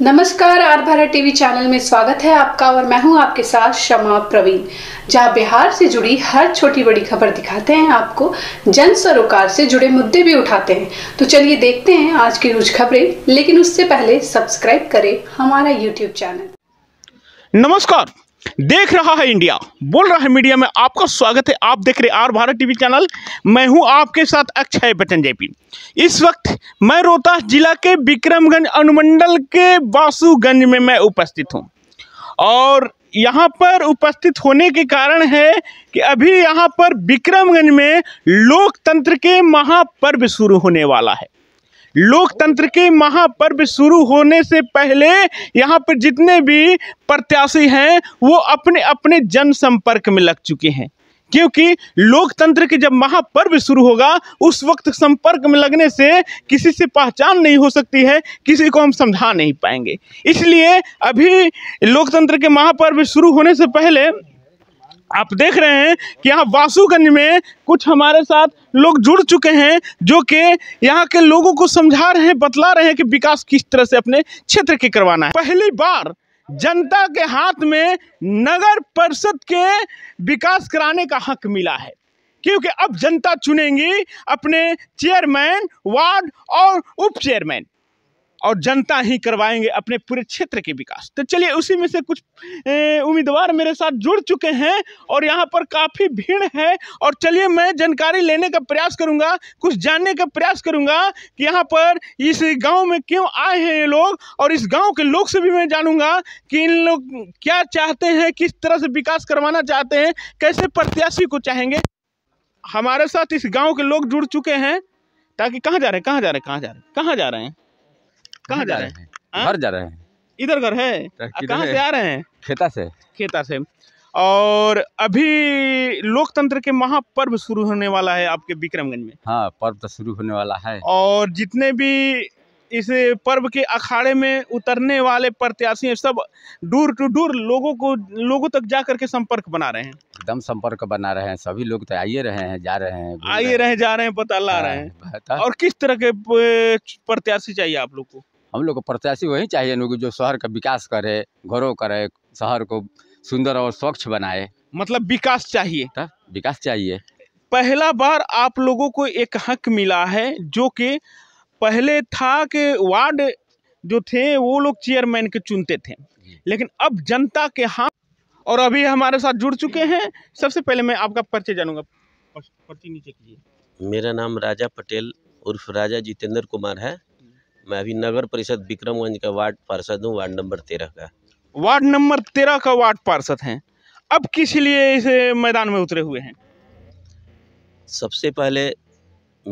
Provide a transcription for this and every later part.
नमस्कार are Bharat TV channel में स्वागत है आपका और मैं हूं आपके साथ शमा प्रवीण जहां बिहार से जुड़ी हर छोटी बड़ी खबर दिखाते हैं आपको जन सरोकार से जुड़े मुद्दे भी उठाते हैं तो चलिए देखते हैं आज की रोज खबरें लेकिन उससे पहले सब्सक्राइब करें हमारा यूट्यूब चैनल नमस्कार देख रहा है इंडिया बोल रहा है मीडिया में आपका स्वागत है आप देख रहे आर भारत टीवी चैनल मैं हूं आपके साथ अक्षय बच्चन जेपी इस वक्त मैं रोहतास जिला के विक्रमगंज अनुमंडल के वासुगंज में मैं उपस्थित हूं और यहां पर उपस्थित होने के कारण है कि अभी यहाँ पर विक्रमगंज में लोकतंत्र के महापर्व शुरू होने वाला है लोकतंत्र के महापर्व शुरू होने से पहले यहाँ पर जितने भी प्रत्याशी हैं वो अपने अपने जनसंपर्क में लग चुके हैं क्योंकि लोकतंत्र के जब महापर्व शुरू होगा उस वक्त संपर्क में लगने से किसी से पहचान नहीं हो सकती है किसी को हम समझा नहीं पाएंगे इसलिए अभी लोकतंत्र के महापर्व शुरू होने से पहले आप देख रहे हैं कि यहाँ वासुगंज में कुछ हमारे साथ लोग जुड़ चुके हैं जो कि यहाँ के लोगों को समझा रहे हैं बतला रहे हैं कि विकास किस तरह से अपने क्षेत्र के करवाना है पहली बार जनता के हाथ में नगर परिषद के विकास कराने का हक मिला है क्योंकि अब जनता चुनेंगी अपने चेयरमैन वार्ड और उप चेयरमैन और जनता ही करवाएंगे अपने पूरे क्षेत्र के विकास तो चलिए उसी में से कुछ उम्मीदवार मेरे साथ जुड़ चुके हैं और यहाँ पर काफ़ी भीड़ है और चलिए मैं जानकारी लेने का प्रयास करूँगा कुछ जानने का प्रयास करूँगा कि यहाँ पर इस गाँव में क्यों आए हैं ये लोग और इस गाँव के लोग से भी मैं जानूँगा कि इन लोग क्या चाहते हैं किस तरह से विकास करवाना चाहते हैं कैसे प्रत्याशी को चाहेंगे हमारे साथ इस गाँव के लोग जुड़ चुके हैं ताकि कहाँ जा रहे हैं कहाँ जा रहे हैं कहाँ जा रहे हैं कहाँ जा रहे हैं कहाँ जा रहे हैं घर हाँ? जा रहे हैं इधर घर है कहाँ से आ रहे हैं खेता से खेता से और अभी लोकतंत्र के महापर्व शुरू होने वाला है आपके विक्रमगंज में हाँ पर्व तो शुरू होने वाला है और जितने भी इस पर्व के अखाड़े में उतरने वाले प्रत्याशी सब दूर टू दूर लोगों को लोगों तक जा करके संपर्क बना रहे हैं एकदम संपर्क बना रहे हैं सभी लोग तो आइए रहे हैं जा रहे हैं आइए रहे जा रहे हैं पता ला हाँ, रहे हैं और किस तरह के प्रत्याशी चाहिए आप लोग को हम लोग को प्रत्याशी वही चाहिए ना जो शहर का विकास करे घरों करे शहर को सुंदर और स्वच्छ बनाए मतलब विकास चाहिए विकास चाहिए पहला बार आप लोगों को एक हक मिला है जो कि पहले था कि वार्ड जो थे वो लोग चेयरमैन के चुनते थे लेकिन अब जनता के हाथ और अभी हमारे साथ जुड़ चुके हैं सबसे पहले मैं आपका परिचय जानूंगा पर्ची नीचे कीजिए मेरा नाम राजा पटेल उर्फ राजा जितेंद्र कुमार है मैं अभी नगर परिषद विक्रमगंज का वार्ड पार्षद हूँ वार्ड नंबर तेरह का वार्ड नंबर तेरह का वार्ड पार्षद हैं अब किस लिए इस मैदान में उतरे हुए हैं सबसे पहले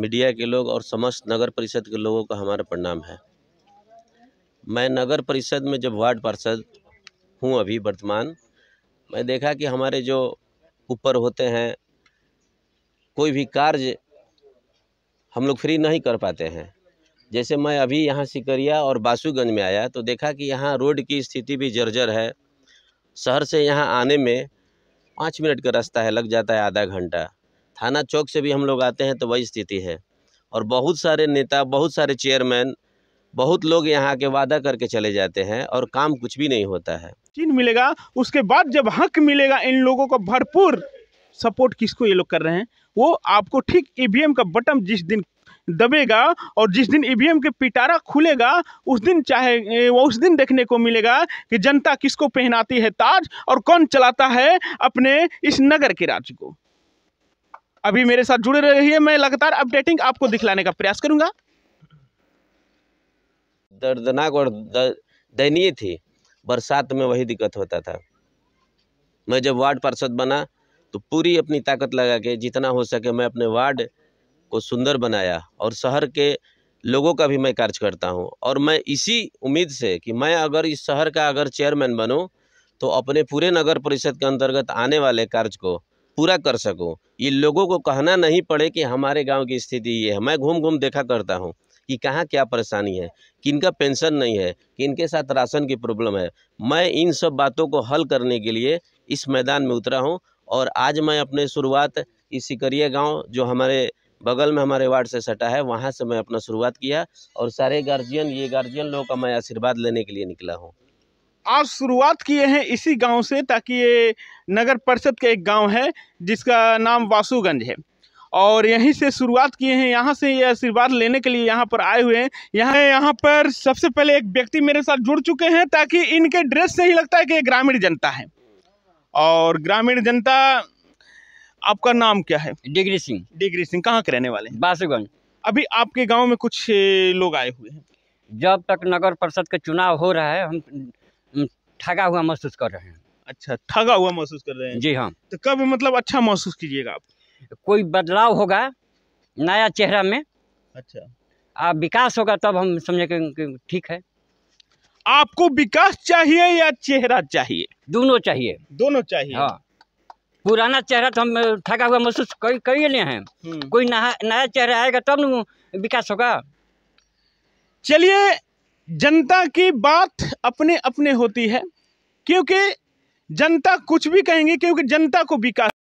मीडिया के लोग और समस्त नगर परिषद के लोगों का हमारा प्रणाम है मैं नगर परिषद में जब वार्ड पार्षद हूँ अभी वर्तमान मैं देखा कि हमारे जो ऊपर होते हैं कोई भी कार्य हम लोग फ्री नहीं कर पाते हैं जैसे मैं अभी यहाँ सिकरिया और बासुगंज में आया तो देखा कि यहाँ रोड की स्थिति भी जर्जर है शहर से यहाँ आने में पाँच मिनट का रास्ता है लग जाता है आधा घंटा थाना चौक से भी हम लोग आते हैं तो वही स्थिति है और बहुत सारे नेता बहुत सारे चेयरमैन बहुत लोग यहाँ के वादा करके चले जाते हैं और काम कुछ भी नहीं होता है चीन मिलेगा उसके बाद जब हक मिलेगा इन लोगों का भरपूर सपोर्ट किसको ये लोग कर रहे हैं वो आपको ठीक ई का बटन जिस दिन दबेगा और जिस दिन ई e के पिटारा खुलेगा उस दिन चाहे उस दिन देखने को मिलेगा कि जनता किसको पहनाती है ताज और कौन चलाता है अपने इस नगर के राज्य को अभी मेरे साथ जुड़े रहिए मैं लगातार अपडेटिंग आपको दिखलाने का प्रयास करूंगा दर्दनाक और दयनीय थी बरसात में वही दिक्कत होता था मैं जब वार्ड पार्षद बना तो पूरी अपनी ताकत लगा के जितना हो सके मैं अपने वार्ड को सुंदर बनाया और शहर के लोगों का भी मैं कार्य करता हूँ और मैं इसी उम्मीद से कि मैं अगर इस शहर का अगर चेयरमैन बनूँ तो अपने पूरे नगर परिषद के अंतर्गत आने वाले कार्य को पूरा कर सकूँ ये लोगों को कहना नहीं पड़े कि हमारे गांव की स्थिति ये है मैं घूम घूम देखा करता हूँ कि कहाँ क्या परेशानी है किनका पेंशन नहीं है किनके साथ राशन की प्रॉब्लम है मैं इन सब बातों को हल करने के लिए इस मैदान में उतरा हूँ और आज मैं अपने शुरुआत इस सिकरिया गाँव जो हमारे बगल में हमारे वार्ड से सटा है वहाँ से मैं अपना शुरुआत किया और सारे गार्जियन ये गार्जियन लोगों का मैं आशीर्वाद लेने के लिए निकला हूँ आज शुरुआत किए हैं इसी गांव से ताकि ये नगर परिषद का एक गांव है जिसका नाम वासुगंज है और यहीं से शुरुआत किए हैं यहाँ से ये आशीर्वाद लेने के लिए यहाँ पर आए हुए हैं यहाँ यहाँ पर सबसे पहले एक व्यक्ति मेरे साथ जुड़ चुके हैं ताकि इनके ड्रेस से ही लगता है कि ये ग्रामीण जनता है और ग्रामीण जनता आपका नाम क्या है डिग्री सिंह डिग्री सिंह कहाँ के रहने वाले हैं बासुगंज अभी आपके गाँव में कुछ लोग आए हुए हैं जब तक नगर परिषद का चुनाव हो रहा है हम ठगा हुआ महसूस कर रहे हैं अच्छा ठगा हुआ महसूस कर रहे हैं जी हाँ तो कब मतलब अच्छा महसूस कीजिएगा आप कोई बदलाव होगा नया चेहरा में अच्छा आप विकास होगा तब हम समझे ठीक है आपको विकास चाहिए या चेहरा चाहिए दोनों चाहिए दोनों चाहिए हाँ पुराना चेहरा तो हम ठगा हुआ महसूस कर ही हैं हम्म। कोई नया नया चेहरा आएगा तब तो न विकास होगा चलिए जनता की बात अपने अपने होती है क्योंकि जनता कुछ भी कहेंगे क्योंकि जनता को विकास